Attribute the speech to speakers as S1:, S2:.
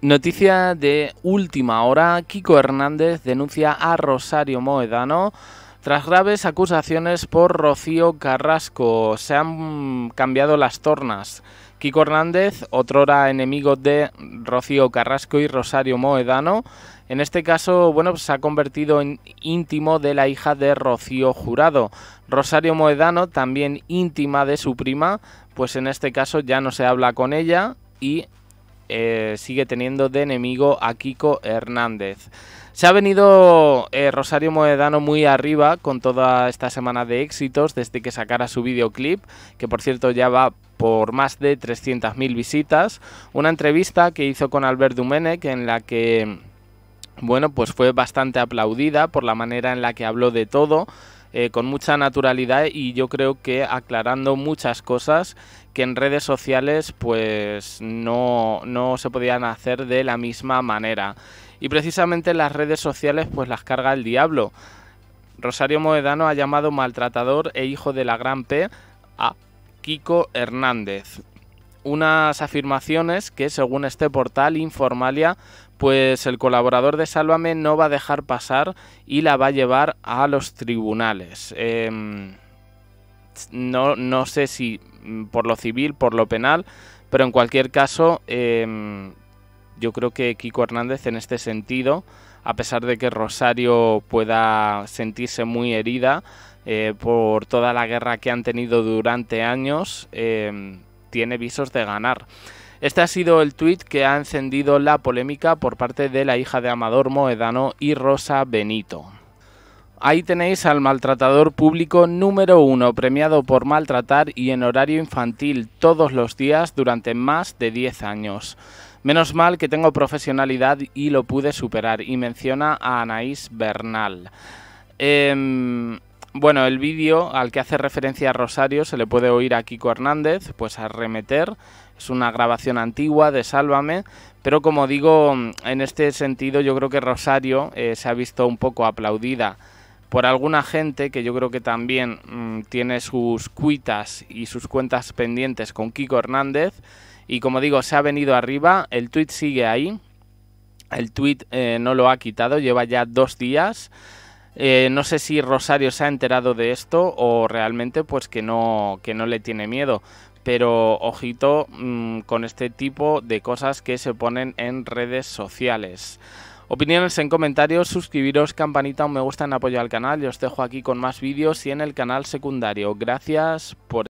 S1: Noticia de última hora, Kiko Hernández denuncia a Rosario Moedano tras graves acusaciones por Rocío Carrasco. Se han cambiado las tornas. Kiko Hernández, otrora enemigo de Rocío Carrasco y Rosario Moedano, en este caso, bueno, se ha convertido en íntimo de la hija de Rocío Jurado. Rosario Moedano, también íntima de su prima, pues en este caso ya no se habla con ella y eh, sigue teniendo de enemigo a Kiko Hernández. Se ha venido eh, Rosario Moedano muy arriba con toda esta semana de éxitos desde que sacara su videoclip, que por cierto ya va por más de 300.000 visitas. Una entrevista que hizo con Albert Dumenech en la que, bueno, pues fue bastante aplaudida por la manera en la que habló de todo. Eh, con mucha naturalidad y yo creo que aclarando muchas cosas que en redes sociales pues no, no se podían hacer de la misma manera. Y precisamente las redes sociales pues las carga el diablo. Rosario Moedano ha llamado maltratador e hijo de la gran P a Kiko Hernández. Unas afirmaciones que, según este portal Informalia, pues el colaborador de Sálvame no va a dejar pasar y la va a llevar a los tribunales. Em, no, sé si mm, por lo civil, por lo penal, pero en cualquier caso, em, yo creo que Kiko Hernández en este sentido, a pesar de que Rosario pueda sentirse muy herida eh, por toda la guerra que han tenido durante años, em, tiene visos de ganar. Este ha sido el tuit que ha encendido la polémica por parte de la hija de Amador Moedano y Rosa Benito. Ahí tenéis al maltratador público número uno, premiado por maltratar y en horario infantil todos los días durante más de 10 años. Menos mal que tengo profesionalidad y lo pude superar, y menciona a Anaís Bernal. Em, bueno, el vídeo al que hace referencia Rosario se le puede oír a Kiko Hernández, pues a remeter. Es una grabación antigua de Sálvame, pero como digo, en este sentido yo creo que Rosario eh, se ha visto un poco aplaudida por alguna gente que yo creo que también mm, tiene sus cuitas y sus cuentas pendientes con Kiko Hernández. Y como digo, se ha venido arriba, el tweet sigue ahí, el tweet eh, no lo ha quitado, lleva ya dos días. Eh, no sé si Rosario se ha enterado de esto o realmente pues que no, que no le tiene miedo. Pero ojito mm, con este tipo de cosas que se ponen en redes sociales. Opiniones en comentarios, suscribiros, campanita, un me gusta en apoyo al canal. Yo os dejo aquí con más vídeos y en el canal secundario. Gracias por...